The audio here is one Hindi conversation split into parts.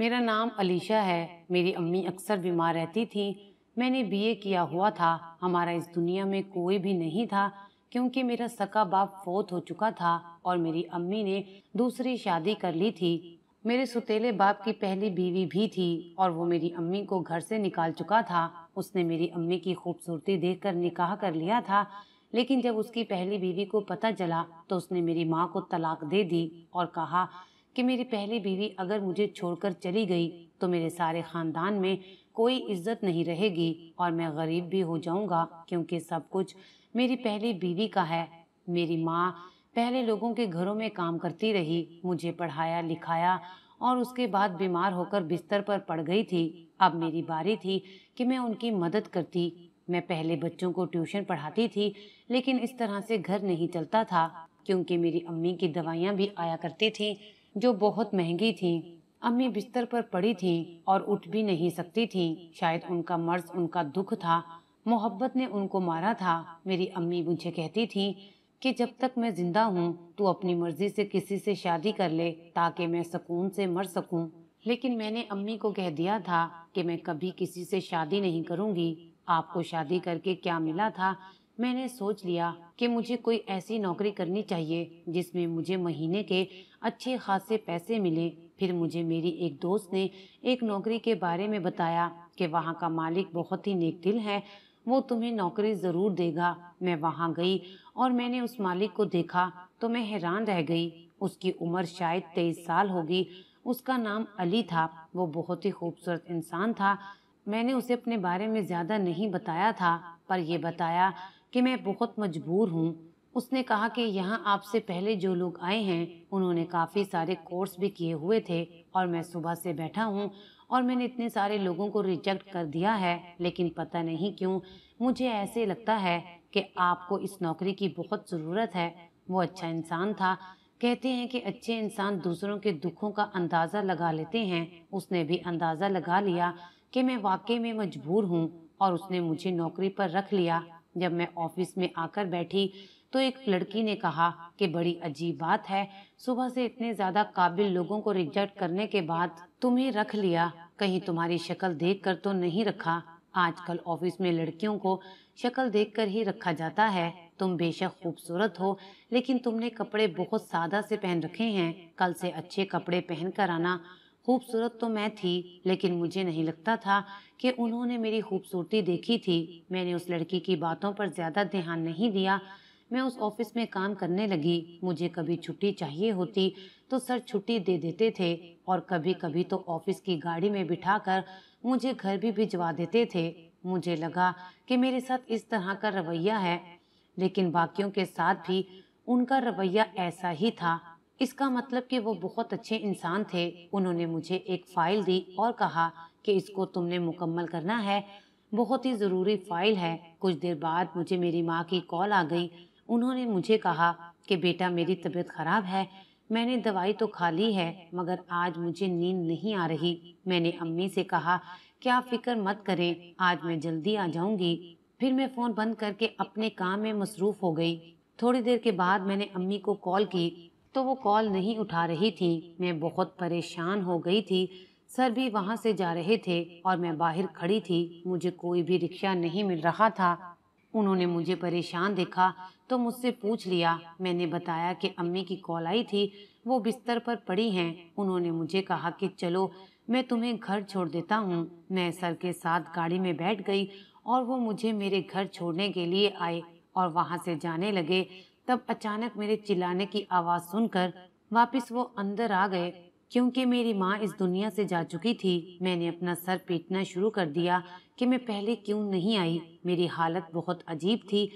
मेरा नाम अलीशा है मेरी अम्मी अक्सर बीमार रहती थी मैंने बीए किया हुआ था हमारा इस दुनिया में कोई भी नहीं था क्योंकि मेरा सका बाप फोत हो चुका था और मेरी अम्मी ने दूसरी शादी कर ली थी मेरे सुतेले बाप की पहली बीवी भी थी और वो मेरी अम्मी को घर से निकाल चुका था उसने मेरी अम्मी की खूबसूरती कर निकाह कर लिया था लेकिन जब उसकी पहली बीवी को पता चला तो उसने मेरी माँ को तलाक दे दी और कहा कि मेरी पहली बीवी अगर मुझे छोड़कर चली गई तो मेरे सारे ख़ानदान में कोई इज्जत नहीं रहेगी और मैं गरीब भी हो जाऊंगा क्योंकि सब कुछ मेरी पहली बीवी का है मेरी माँ पहले लोगों के घरों में काम करती रही मुझे पढ़ाया लिखाया और उसके बाद बीमार होकर बिस्तर पर पड़ गई थी अब मेरी बारी थी कि मैं उनकी मदद करती मैं पहले बच्चों को ट्यूशन पढ़ाती थी लेकिन इस तरह से घर नहीं चलता था क्योंकि मेरी अम्मी की दवाइयाँ भी आया करती थी जो बहुत महंगी थी अम्मी बिस्तर पर पड़ी थी और उठ भी नहीं सकती थी शायद उनका मर्ज उनका दुख था मोहब्बत ने उनको मारा था मेरी अम्मी मुझे कहती थी कि जब तक मैं जिंदा हूँ तो अपनी मर्जी से किसी से शादी कर ले ताकि मैं सुकून से मर सकूँ लेकिन मैंने अम्मी को कह दिया था कि मैं कभी किसी से शादी नहीं करूँगी आपको शादी करके क्या मिला था मैंने सोच लिया कि मुझे कोई ऐसी नौकरी करनी चाहिए जिसमें मुझे महीने के अच्छे खासे पैसे मिले फिर मुझे मेरी एक दोस्त ने एक नौकरी के बारे में बताया कि वहाँ का मालिक बहुत ही नेक दिल है वो तुम्हें नौकरी ज़रूर देगा मैं वहाँ गई और मैंने उस मालिक को देखा तो मैं हैरान रह गई उसकी उम्र शायद तेईस साल होगी उसका नाम अली था वो बहुत ही खूबसूरत इंसान था मैंने उसे अपने बारे में ज़्यादा नहीं बताया था पर यह बताया कि मैं बहुत मजबूर हूँ उसने कहा कि यहाँ आपसे पहले जो लोग आए हैं उन्होंने काफ़ी सारे कोर्स भी किए हुए थे और मैं सुबह से बैठा हूँ और मैंने इतने सारे लोगों को रिजेक्ट कर दिया है लेकिन पता नहीं क्यों मुझे ऐसे लगता है कि आपको इस नौकरी की बहुत ज़रूरत है वो अच्छा इंसान था कहते हैं कि अच्छे इंसान दूसरों के दुखों का अंदाज़ा लगा लेते हैं उसने भी अंदाज़ा लगा लिया कि मैं वाकई में मजबूर हूँ और उसने मुझे नौकरी पर रख लिया जब मैं ऑफिस में आकर बैठी तो एक लड़की ने कहा कि बड़ी अजीब बात है सुबह से इतने ज़्यादा काबिल लोगों को रिजेक्ट करने के बाद तुम्हें रख लिया कहीं तुम्हारी शक्ल देख कर तो नहीं रखा आजकल ऑफिस में लड़कियों को शक्ल कर ही रखा जाता है तुम बेशक खूबसूरत हो लेकिन तुमने कपड़े बहुत सादा से पहन रखे हैं कल से अच्छे कपड़े पहन कर आना खूबसूरत तो मैं थी लेकिन मुझे नहीं लगता था कि उन्होंने मेरी खूबसूरती देखी थी मैंने उस लड़की की बातों पर ज़्यादा ध्यान नहीं दिया मैं उस ऑफिस में काम करने लगी मुझे कभी छुट्टी चाहिए होती तो सर छुट्टी दे देते थे और कभी कभी तो ऑफिस की गाड़ी में बिठाकर मुझे घर भी भिजवा देते थे मुझे लगा कि मेरे साथ इस तरह का रवैया है लेकिन बाकियों के साथ भी उनका रवैया ऐसा ही था इसका मतलब कि वो बहुत अच्छे इंसान थे उन्होंने मुझे एक फ़ाइल दी और कहा कि इसको तुमने मुकम्मल करना है बहुत ही ज़रूरी फ़ाइल है कुछ देर बाद मुझे मेरी माँ की कॉल आ गई उन्होंने मुझे कहा कि बेटा मेरी तबीयत ख़राब है मैंने दवाई तो खा ली है मगर आज मुझे नींद नहीं आ रही मैंने अम्मी से कहा क्या फिक्र मत करें आज मैं जल्दी आ जाऊंगी फिर मैं फ़ोन बंद करके अपने काम में मसरूफ़ हो गई थोड़ी देर के बाद मैंने अम्मी को कॉल की तो वो कॉल नहीं उठा रही थी मैं बहुत परेशान हो गई थी सर भी वहाँ से जा रहे थे और मैं बाहर खड़ी थी मुझे कोई भी रिक्शा नहीं मिल रहा था उन्होंने मुझे परेशान देखा तो मुझसे पूछ लिया मैंने बताया कि अम्मी की कॉल आई थी वो बिस्तर पर पड़ी हैं उन्होंने मुझे कहा कि चलो मैं तुम्हें घर छोड़ देता हूँ मैं सर के साथ गाड़ी में बैठ गई और वो मुझे मेरे घर छोड़ने के लिए आए और वहाँ से जाने लगे तब अचानक मेरे चिल्लाने की आवाज़ सुनकर वापस वो अंदर आ गए क्योंकि मेरी माँ इस दुनिया से जा चुकी थी मैंने अपना सर पीटना शुरू कर दिया कि मैं पहले क्यों नहीं आई मेरी हालत बहुत अजीब थी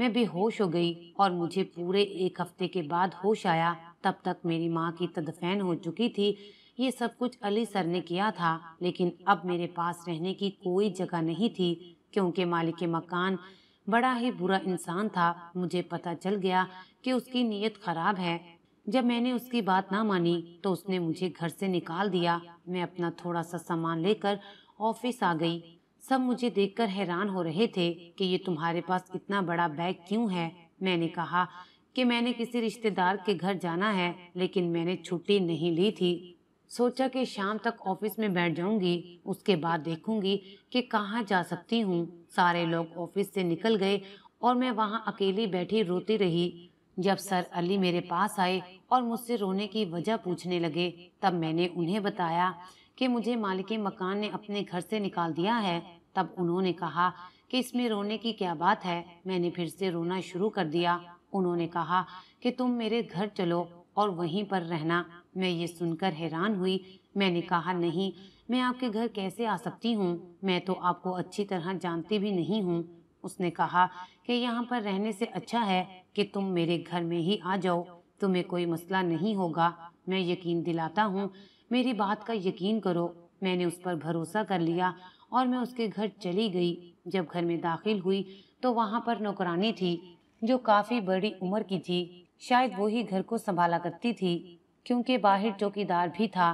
मैं बेहोश हो गई और मुझे पूरे एक हफ्ते के बाद होश आया तब तक मेरी माँ की तदफैन हो चुकी थी ये सब कुछ अली सर ने किया था लेकिन अब मेरे पास रहने की कोई जगह नहीं थी क्योंकि मालिक मकान बड़ा ही बुरा इंसान था मुझे पता चल गया कि उसकी नीयत खराब है जब मैंने उसकी बात ना मानी तो उसने मुझे घर से निकाल दिया मैं अपना थोड़ा सा सामान लेकर ऑफिस आ गई सब मुझे देखकर हैरान हो रहे थे कि ये तुम्हारे पास इतना बड़ा बैग क्यों है मैंने कहा कि मैंने किसी रिश्तेदार के घर जाना है लेकिन मैंने छुट्टी नहीं ली थी सोचा कि शाम तक ऑफिस में बैठ जाऊंगी उसके बाद देखूंगी कि कहाँ जा सकती हूँ सारे लोग ऑफिस से निकल गए और मैं वहाँ अकेली बैठी रोती रही जब सर अली मेरे पास आए और मुझसे रोने की वजह पूछने लगे तब मैंने उन्हें बताया कि मुझे मालिक मकान ने अपने घर से निकाल दिया है तब उन्होंने कहा कि इसमें रोने की क्या बात है मैंने फिर से रोना शुरू कर दिया उन्होंने कहा कि तुम मेरे घर चलो और वहीं पर रहना मैं ये सुनकर हैरान हुई मैंने कहा नहीं मैं आपके घर कैसे आ सकती हूँ मैं तो आपको अच्छी तरह जानती भी नहीं हूँ उसने कहा कि यहाँ पर रहने से अच्छा है कि तुम मेरे घर में ही आ जाओ तुम्हें कोई मसला नहीं होगा मैं यकीन दिलाता हूँ मेरी बात का यकीन करो मैंने उस पर भरोसा कर लिया और मैं उसके घर चली गई जब घर में दाखिल हुई तो वहाँ पर नौकरानी थी जो काफ़ी बड़ी उम्र की थी शायद वो ही घर को संभाला करती थी क्योंकि बाहर चौकीदार भी था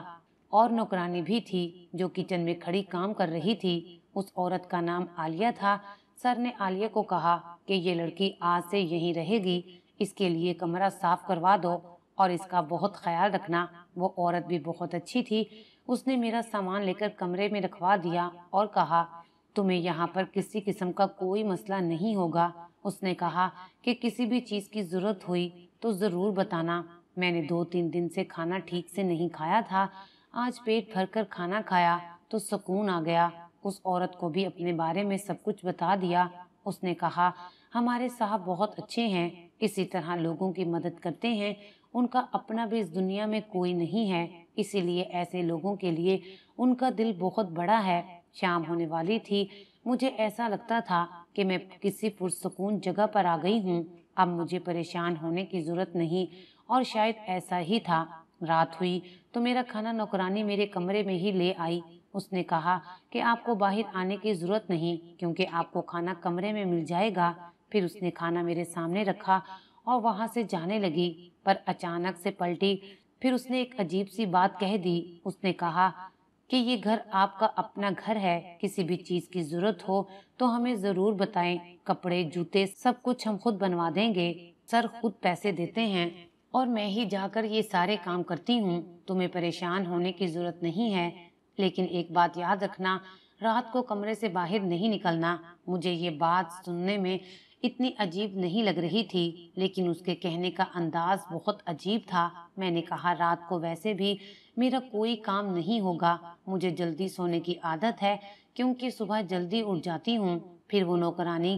और नौकरानी भी थी जो किचन में खड़ी काम कर रही थी उस औरत का नाम आलिया था सर ने आलिया को कहा कि ये लड़की आज से यहीं रहेगी इसके लिए कमरा साफ करवा दो और इसका बहुत ख्याल रखना वो औरत भी बहुत अच्छी थी उसने मेरा सामान लेकर कमरे में रखवा दिया और कहा तुम्हें यहाँ पर किसी किस्म का कोई मसला नहीं होगा उसने कहा कि किसी भी चीज़ की ज़रूरत हुई तो ज़रूर बताना मैंने दो तीन दिन से खाना ठीक से नहीं खाया था आज पेट भर कर खाना खाया तो सुकून आ गया उस औरत को भी अपने बारे में सब कुछ बता दिया उसने कहा हमारे साहब बहुत अच्छे हैं इसी तरह लोगों की मदद करते हैं उनका अपना भी इस दुनिया में कोई नहीं है इसीलिए ऐसे लोगों के लिए उनका दिल बहुत बड़ा है शाम होने वाली थी मुझे ऐसा लगता था कि मैं किसी पुरसकून जगह पर आ गई हूँ अब मुझे परेशान होने की ज़रूरत नहीं और शायद ऐसा ही था रात हुई तो मेरा खाना नौकरानी मेरे कमरे में ही ले आई उसने कहा कि आपको बाहर आने की ज़रूरत नहीं क्योंकि आपको खाना कमरे में मिल जाएगा फिर उसने खाना मेरे सामने रखा और वहाँ से जाने लगी पर अचानक से पलटी फिर उसने एक अजीब सी बात कह दी उसने कहा कि ये घर आपका अपना घर है किसी भी चीज़ की ज़रूरत हो तो हमें ज़रूर बताएं कपड़े जूते सब कुछ हम खुद बनवा देंगे सर खुद पैसे देते हैं और मैं ही जाकर ये सारे काम करती हूँ तुम्हें परेशान होने की ज़रूरत नहीं है लेकिन एक बात याद रखना रात को कमरे से बाहर नहीं निकलना मुझे ये बात सुनने में इतनी अजीब नहीं लग रही थी लेकिन उसके कहने का अंदाज बहुत अजीब था मैंने कहा रात को वैसे भी मेरा कोई काम नहीं होगा मुझे जल्दी सोने की आदत है क्योंकि सुबह जल्दी उठ जाती हूँ फिर वो नौकरानी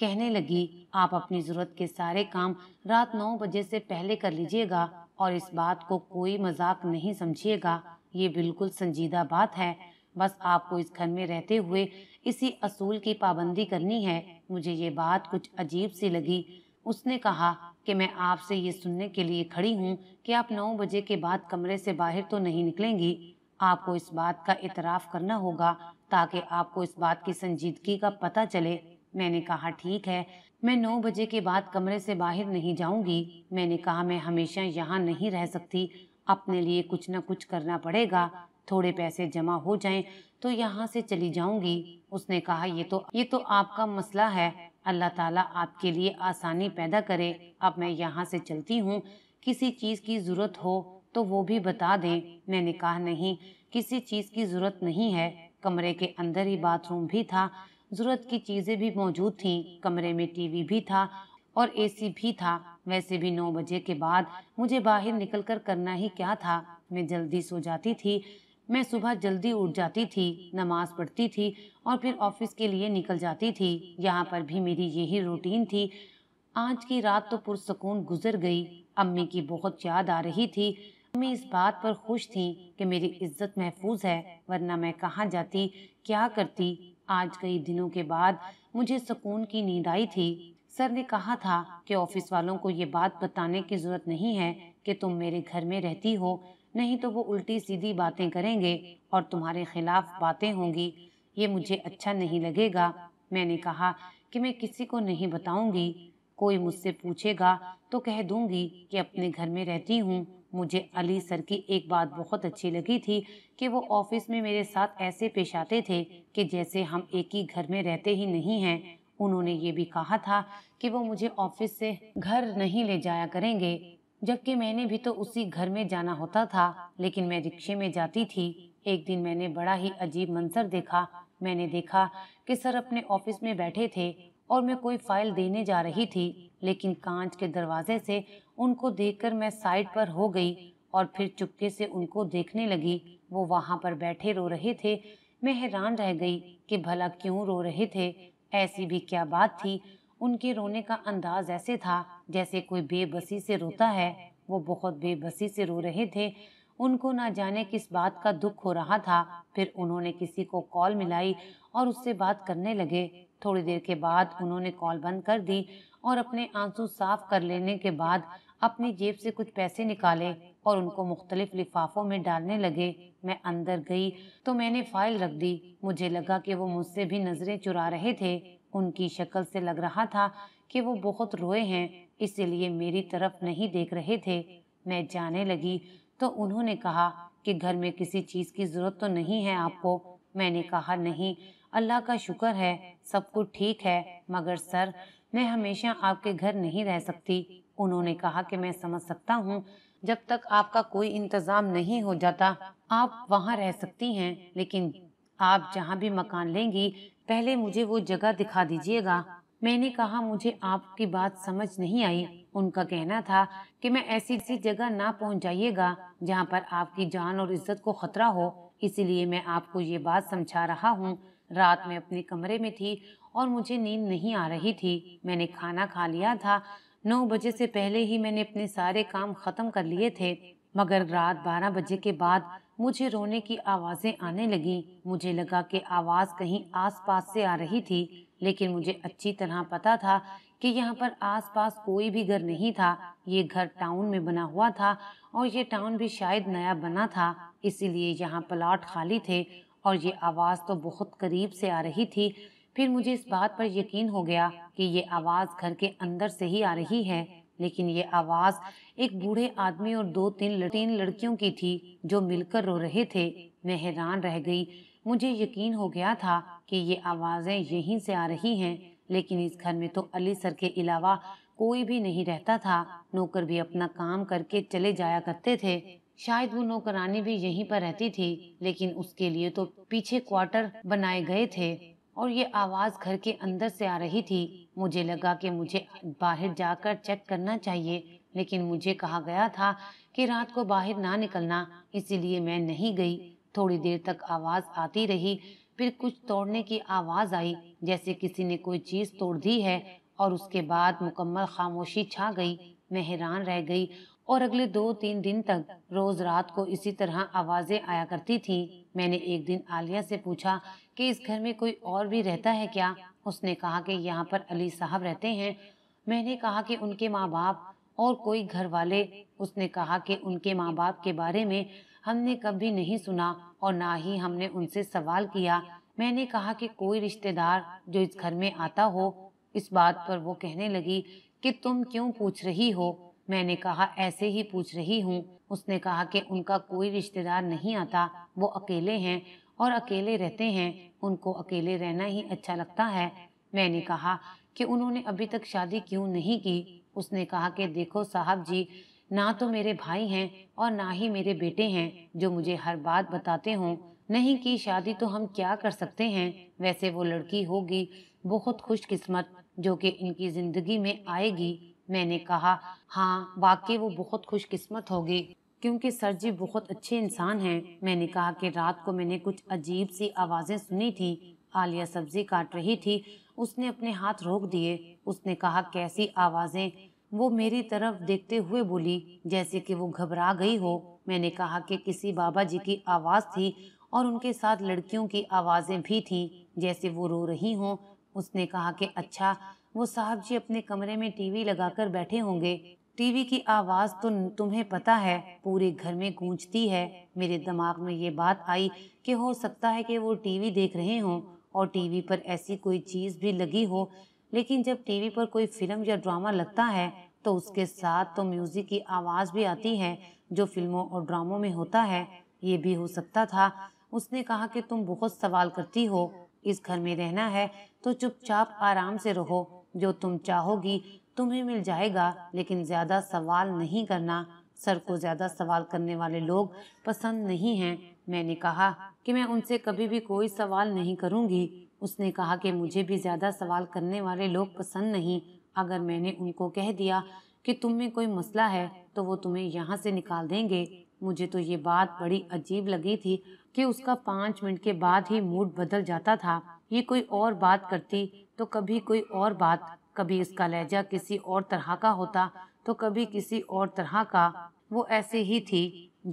कहने लगी आप अपनी ज़रूरत के सारे काम रात नौ बजे से पहले कर लीजिएगा और इस बात को कोई मजाक नहीं समझिएगा ये बिल्कुल संजीदा बात है बस आपको इस घर में रहते हुए इसी असूल की पाबंदी करनी है मुझे ये बात कुछ अजीब सी लगी उसने कहा कि मैं आपसे ये सुनने के लिए खड़ी हूँ कि आप नौ बजे के बाद कमरे से बाहर तो नहीं निकलेंगी आपको इस बात का इतराफ़ करना होगा ताकि आपको इस बात की संजीदगी का पता चले मैंने कहा ठीक है मैं नौ बजे के बाद कमरे से बाहर नहीं जाऊंगी मैंने कहा मैं हमेशा यहाँ नहीं रह सकती अपने लिए कुछ न कुछ करना पड़ेगा थोड़े पैसे जमा हो जाएं तो यहाँ से चली जाऊंगी उसने कहा ये तो ये तो आपका मसला है अल्लाह ताला आपके लिए आसानी पैदा करे अब मैं यहाँ से चलती हूँ किसी चीज़ की ज़रूरत हो तो वो भी बता दें मैंने कहा नहीं किसी चीज़ की ज़रूरत नहीं है कमरे के अंदर ही बाथरूम भी था ज़रूरत की चीज़ें भी मौजूद थीं कमरे में टीवी भी था और एसी भी था वैसे भी नौ बजे के बाद मुझे बाहर निकलकर करना ही क्या था मैं जल्दी सो जाती थी मैं सुबह जल्दी उठ जाती थी नमाज पढ़ती थी और फिर ऑफिस के लिए निकल जाती थी यहाँ पर भी मेरी यही रूटीन थी आज की रात तो पुरसकून गुजर गई अम्मी की बहुत याद आ रही थी अम्मी इस बात पर खुश थी कि मेरी इज्जत महफूज है वरना मैं कहाँ जाती क्या करती आज कई दिनों के बाद मुझे सुकून की नींद आई थी सर ने कहा था कि ऑफिस वालों को ये बात बताने की जरूरत नहीं है कि तुम मेरे घर में रहती हो नहीं तो वो उल्टी सीधी बातें करेंगे और तुम्हारे खिलाफ बातें होंगी ये मुझे अच्छा नहीं लगेगा मैंने कहा कि मैं किसी को नहीं बताऊंगी कोई मुझसे पूछेगा तो कह दूंगी कि अपने घर में रहती हूँ मुझे अली सर की एक बात बहुत अच्छी लगी थी कि वो ऑफिस में मेरे साथ ऐसे पेश आते थे कि जैसे हम एक ही घर में रहते ही नहीं हैं उन्होंने ये भी कहा था कि वो मुझे ऑफिस से घर नहीं ले जाया करेंगे जबकि मैंने भी तो उसी घर में जाना होता था लेकिन मैं रिक्शे में जाती थी एक दिन मैंने बड़ा ही अजीब मंजर देखा मैंने देखा कि सर अपने ऑफिस में बैठे थे और मैं कोई फाइल देने जा रही थी लेकिन कांच के दरवाजे से उनको देखकर मैं साइड पर हो गई और फिर चुपके से उनको देखने लगी वो वहाँ पर बैठे रो रहे थे मैं हैरान रह गई कि भला क्यों रो रहे थे ऐसी भी क्या बात थी उनके रोने का अंदाज ऐसे था जैसे कोई बेबसी से रोता है वो बहुत बेबसी से रो रहे थे उनको ना जाने किस बात का दुख हो रहा था फिर उन्होंने किसी को कॉल मिलाई और उससे बात करने लगे थोड़ी देर के बाद उन्होंने कॉल बंद कर दी और अपने आंसू साफ कर लेने के बाद अपनी जेब से कुछ पैसे निकाले और उनको मुख्तलिफ लिफाफों में डालने लगे मैं अंदर गई तो मैंने फाइल रख दी मुझे लगा कि वो मुझसे भी नज़रें चुरा रहे थे उनकी शक्ल से लग रहा था कि वो बहुत रोए हैं इसलिए मेरी तरफ नहीं देख रहे थे मैं जाने लगी तो उन्होंने कहा कि घर में किसी चीज़ की ज़रूरत तो नहीं है आपको मैंने कहा नहीं अल्लाह का शुक्र है सब कुछ ठीक है मगर सर मैं हमेशा आपके घर नहीं रह सकती उन्होंने कहा कि मैं समझ सकता हूँ जब तक आपका कोई इंतज़ाम नहीं हो जाता आप वहाँ रह सकती हैं लेकिन आप जहाँ भी मकान लेंगी पहले मुझे वो जगह दिखा दीजिएगा मैंने कहा मुझे आपकी बात समझ नहीं आई उनका कहना था कि मैं ऐसी ऐसी जगह ना पहुंच जाइएगा जहां पर आपकी जान और इज्जत को खतरा हो इसीलिए मैं आपको ये बात समझा रहा हूँ रात में अपने कमरे में थी और मुझे नींद नहीं आ रही थी मैंने खाना खा लिया था नौ बजे से पहले ही मैंने अपने सारे काम ख़त्म कर लिए थे मगर रात बारह बजे के बाद मुझे रोने की आवाज़ें आने लगीं मुझे लगा कि आवाज़ कहीं आसपास से आ रही थी लेकिन मुझे अच्छी तरह पता था कि यहाँ पर आसपास कोई भी घर नहीं था ये घर टाउन में बना हुआ था और ये टाउन भी शायद नया बना था इसीलिए यहाँ प्लाट खाली थे और ये आवाज़ तो बहुत करीब से आ रही थी फिर मुझे इस बात पर यकीन हो गया कि ये आवाज़ घर के अंदर से ही आ रही है लेकिन ये आवाज़ एक बूढ़े आदमी और दो तीन तीन लड़कियों की थी जो मिलकर रो रहे थे मैं हैरान रह गई मुझे यकीन हो गया था कि ये आवाज़ें यहीं से आ रही हैं लेकिन इस घर में तो अली सर के अलावा कोई भी नहीं रहता था नौकर भी अपना काम करके चले जाया करते थे शायद वो नौकरानी भी यहीं पर रहती थी लेकिन उसके लिए तो पीछे क्वार्टर बनाए गए थे और ये आवाज़ घर के अंदर से आ रही थी मुझे लगा कि मुझे बाहर जाकर चेक करना चाहिए लेकिन मुझे कहा गया था कि रात को बाहर ना निकलना इसीलिए मैं नहीं गई थोड़ी देर तक आवाज़ आती रही फिर कुछ तोड़ने की आवाज़ आई जैसे किसी ने कोई चीज़ तोड़ दी है और उसके बाद मुकम्मल खामोशी छा गई मैं हैरान रह गई और अगले दो तीन दिन तक रोज़ रात को इसी तरह आवाज़ें आया करती थी मैंने एक दिन आलिया से पूछा कि इस घर में कोई और भी रहता है क्या उसने कहा कि यहाँ पर अली साहब रहते हैं मैंने कहा कि उनके माँ बाप और कोई घर वाले उसने कहा कि उनके माँ बाप के बारे में हमने कभी नहीं सुना और ना ही हमने उनसे सवाल किया मैंने कहा कि कोई रिश्तेदार जो इस घर में आता हो इस बात पर वो कहने लगी कि तुम क्यों पूछ रही हो मैंने कहा ऐसे ही पूछ रही हूँ उसने कहा कि उनका कोई रिश्तेदार नहीं आता वो अकेले हैं और अकेले रहते हैं उनको अकेले रहना ही अच्छा लगता है मैंने कहा कि उन्होंने अभी तक शादी क्यों नहीं की उसने कहा कि देखो साहब जी ना तो मेरे भाई हैं और ना ही मेरे बेटे हैं जो मुझे हर बात बताते हों नहीं की शादी तो हम क्या कर सकते हैं वैसे वो लड़की होगी बहुत खुशकिस्मत जो कि इनकी ज़िंदगी में आएगी मैंने कहा हाँ वाकई वो बहुत खुशकिस्मत होगी क्योंकि सर जी बहुत अच्छे इंसान हैं मैंने कहा कि रात को मैंने कुछ अजीब सी आवाज़ें सुनी थी आलिया सब्जी काट रही थी उसने अपने हाथ रोक दिए उसने कहा कैसी आवाज़ें वो मेरी तरफ देखते हुए बोली जैसे कि वो घबरा गई हो मैंने कहा कि किसी बाबा जी की आवाज़ थी और उनके साथ लड़कियों की आवाज़ें भी थीं जैसे वो रो रही हों उसने कहा कि अच्छा वो साहब जी अपने कमरे में टीवी लगाकर बैठे होंगे टीवी की आवाज़ तो तुम्हें पता है पूरे घर में गूंजती है मेरे दिमाग में ये बात आई कि हो सकता है कि वो टीवी देख रहे हों और टीवी पर ऐसी कोई चीज़ भी लगी हो लेकिन जब टीवी पर कोई फिल्म या ड्रामा लगता है तो उसके साथ तो म्यूजिक की आवाज़ भी आती है जो फिल्मों और ड्रामों में होता है ये भी हो सकता था उसने कहा कि तुम बहुत सवाल करती हो इस घर में रहना है तो चुपचाप आराम से रहो जो तुम चाहोगी तुम्हें मिल जाएगा लेकिन ज्यादा सवाल नहीं करना सर को ज्यादा सवाल करने वाले लोग पसंद नहीं हैं मैंने कहा कि मैं उनसे कभी भी कोई सवाल नहीं करूंगी उसने कहा कि मुझे भी ज्यादा सवाल करने वाले लोग पसंद नहीं अगर मैंने उनको कह दिया कि तुम में कोई मसला है तो वो तुम्हें यहाँ से निकाल देंगे मुझे तो ये बात बड़ी अजीब लगी थी कि उसका पाँच मिनट के बाद ही मूड बदल जाता था ये कोई और बात करती तो कभी कोई और बात कभी इसका लहजा किसी और तरह का होता तो कभी किसी और तरह का वो ऐसे ही थी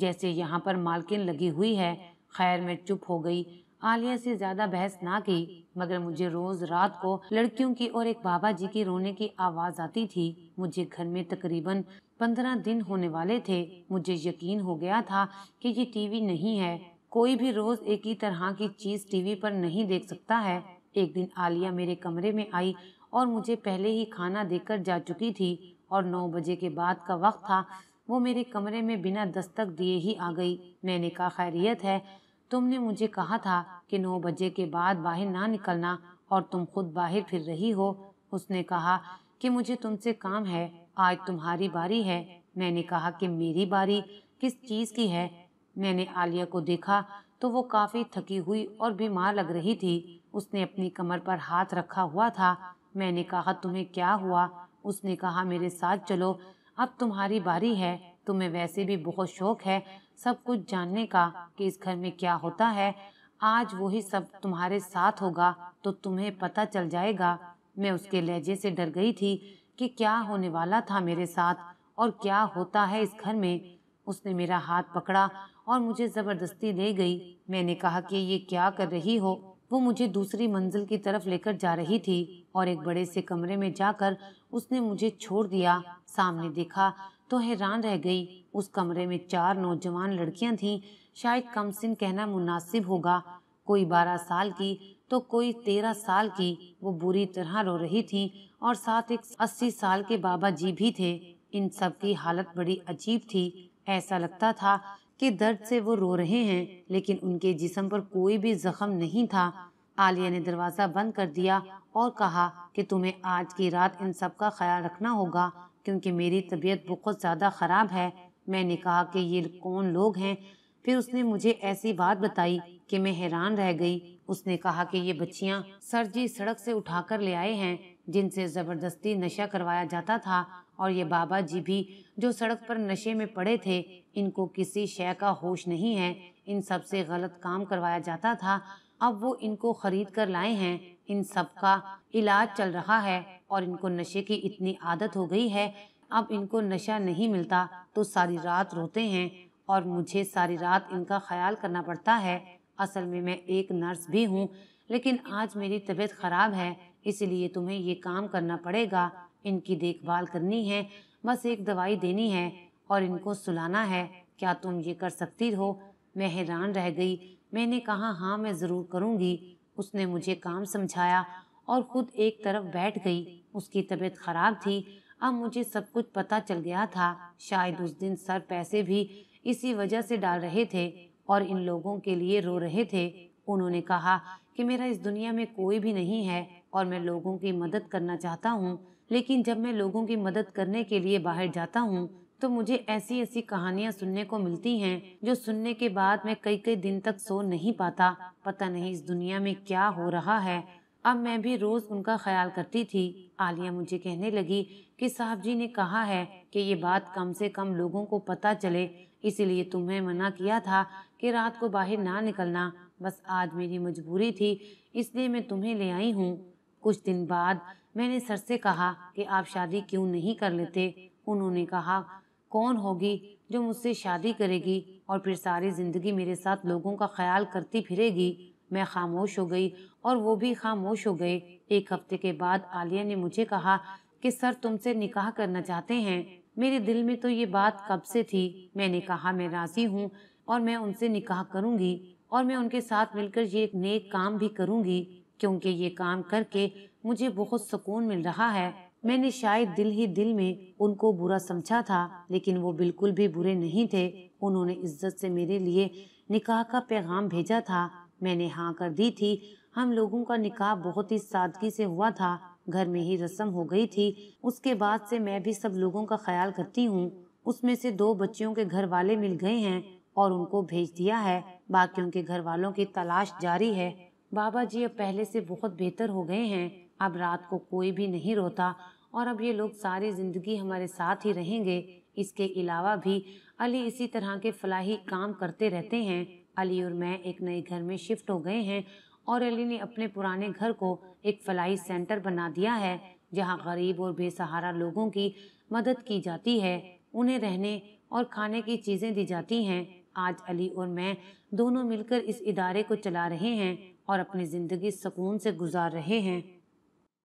जैसे यहाँ पर मालकिन लगी हुई है खैर मैं चुप हो गई आलिया से ज़्यादा बहस ना की मगर मुझे रोज रात को लड़कियों की और एक बाबा जी की रोने की आवाज आती थी मुझे घर में तकरीबन पंद्रह दिन होने वाले थे मुझे यकीन हो गया था कि ये टीवी नहीं है कोई भी रोज एक ही तरह की चीज टीवी पर नहीं देख सकता है एक दिन आलिया मेरे कमरे में आई और मुझे पहले ही खाना देकर जा चुकी थी और नौ बजे के बाद का वक्त था वो मेरे कमरे में बिना दस्तक दिए ही आ गई मैंने कहा खैरियत है तुमने मुझे कहा था कि नौ बजे के बाद बाहर ना निकलना और तुम खुद बाहर फिर रही हो उसने कहा कि मुझे तुमसे काम है आज तुम्हारी बारी है मैंने कहा कि मेरी बारी किस चीज़ की है मैंने आलिया को देखा तो वो काफ़ी थकी हुई और बीमार लग रही थी उसने अपनी कमर पर हाथ रखा हुआ था मैंने कहा तुम्हें क्या हुआ उसने कहा मेरे साथ चलो अब तुम्हारी बारी है तुम्हें वैसे भी बहुत शौक है सब कुछ जानने का कि इस घर में क्या होता है आज वही सब तुम्हारे साथ होगा तो तुम्हें पता चल जाएगा मैं उसके लहजे से डर गई थी कि क्या होने वाला था मेरे साथ और क्या होता है इस घर में उसने मेरा हाथ पकड़ा और मुझे ज़बरदस्ती ले गई मैंने कहा कि ये क्या कर रही हो वो मुझे दूसरी मंजिल की तरफ लेकर जा रही थी और एक बड़े से कमरे में जाकर उसने मुझे छोड़ दिया सामने देखा तो हैरान रह गई उस कमरे में चार नौजवान लड़कियां थीं शायद कम सिन कहना मुनासिब होगा कोई बारह साल की तो कोई तेरह साल की वो बुरी तरह रो रही थी और साथ एक अस्सी साल के बाबा जी भी थे इन सब की हालत बड़ी अजीब थी ऐसा लगता था कि दर्द से वो रो रहे हैं लेकिन उनके जिसम पर कोई भी जख्म नहीं था आलिया ने दरवाज़ा बंद कर दिया और कहा कि तुम्हें आज की रात इन सब का ख्याल रखना होगा क्योंकि मेरी तबीयत बहुत ज़्यादा ख़राब है मैंने कहा कि ये कौन लोग हैं फिर उसने मुझे ऐसी बात बताई कि मैं हैरान रह गई उसने कहा कि ये बच्चियाँ सर जी सड़क से उठाकर ले आए हैं जिनसे ज़बरदस्ती नशा करवाया जाता था और ये बाबा जी भी जो सड़क पर नशे में पड़े थे इनको किसी शय का होश नहीं है इन सबसे गलत काम करवाया जाता था अब वो इनको खरीद कर लाए हैं इन सब का इलाज चल रहा है और इनको नशे की इतनी आदत हो गई है अब इनको नशा नहीं मिलता तो सारी रात रोते हैं और मुझे सारी रात इनका ख्याल करना पड़ता है असल में मैं एक नर्स भी हूँ लेकिन आज मेरी तबीयत ख़राब है इसलिए तुम्हें ये काम करना पड़ेगा इनकी देखभाल करनी है बस एक दवाई देनी है और इनको सुलाना है क्या तुम ये कर सकती हो मैं हैरान रह गई मैंने कहा हाँ मैं ज़रूर करूँगी उसने मुझे काम समझाया और खुद एक तरफ बैठ गई उसकी तबीयत खराब थी अब मुझे सब कुछ पता चल गया था शायद उस दिन सर पैसे भी इसी वजह से डाल रहे थे और इन लोगों के लिए रो रहे थे उन्होंने कहा कि मेरा इस दुनिया में कोई भी नहीं है और मैं लोगों की मदद करना चाहता हूँ लेकिन जब मैं लोगों की मदद करने के लिए बाहर जाता हूँ तो मुझे ऐसी ऐसी कहानियाँ सुनने को मिलती हैं जो सुनने के बाद मैं कई कई दिन तक सो नहीं पाता पता नहीं इस दुनिया में क्या हो रहा है अब मैं भी रोज उनका ख्याल करती थी आलिया मुझे कहने लगी कि साहब जी ने कहा है कि ये बात कम से कम लोगों को पता चले इसीलिए तुम्हें मना किया था कि रात को बाहर ना निकलना बस आज मेरी मजबूरी थी इसलिए मैं तुम्हें ले आई हूँ कुछ दिन बाद मैंने सर से कहा कि आप शादी क्यों नहीं कर लेते उन्होंने कहा कौन होगी जो मुझसे शादी करेगी और फिर सारी ज़िंदगी मेरे साथ लोगों का ख्याल करती फिरेगी मैं खामोश हो गई और वो भी खामोश हो गए एक हफ्ते के बाद आलिया ने मुझे कहा कि सर तुमसे निकाह करना चाहते हैं मेरे दिल में तो ये बात कब से थी मैंने कहा मैं राजी हूँ और मैं उनसे निकाह करूँगी और मैं उनके साथ मिलकर ये नेक काम भी करूँगी क्योंकि ये काम करके मुझे बहुत सुकून मिल रहा है मैंने शायद दिल ही दिल में उनको बुरा समझा था लेकिन वो बिल्कुल भी बुरे नहीं थे उन्होंने इज्जत से मेरे लिए निकाह का पैगाम भेजा था मैंने हाँ कर दी थी हम लोगों का निकाह बहुत ही सादगी से हुआ था घर में ही रस्म हो गई थी उसके बाद से मैं भी सब लोगों का ख्याल करती हूँ उसमें से दो बच्चियों के घर वाले मिल गए हैं और उनको भेज दिया है बाकियों के घर वालों की तलाश जारी है बाबा जी अब पहले से बहुत बेहतर हो गए हैं अब रात को कोई भी नहीं रोता और अब ये लोग सारी ज़िंदगी हमारे साथ ही रहेंगे इसके अलावा भी अली इसी तरह के फलाही काम करते रहते हैं अली और मैं एक नए घर में शिफ्ट हो गए हैं और अली ने अपने पुराने घर को एक फलाही सेंटर बना दिया है जहां गरीब और बेसहारा लोगों की मदद की जाती है उन्हें रहने और खाने की चीज़ें दी जाती हैं आज अली और मैं दोनों मिलकर इस इदारे को चला रहे हैं और अपनी ज़िंदगी सुकून से गुजार रहे हैं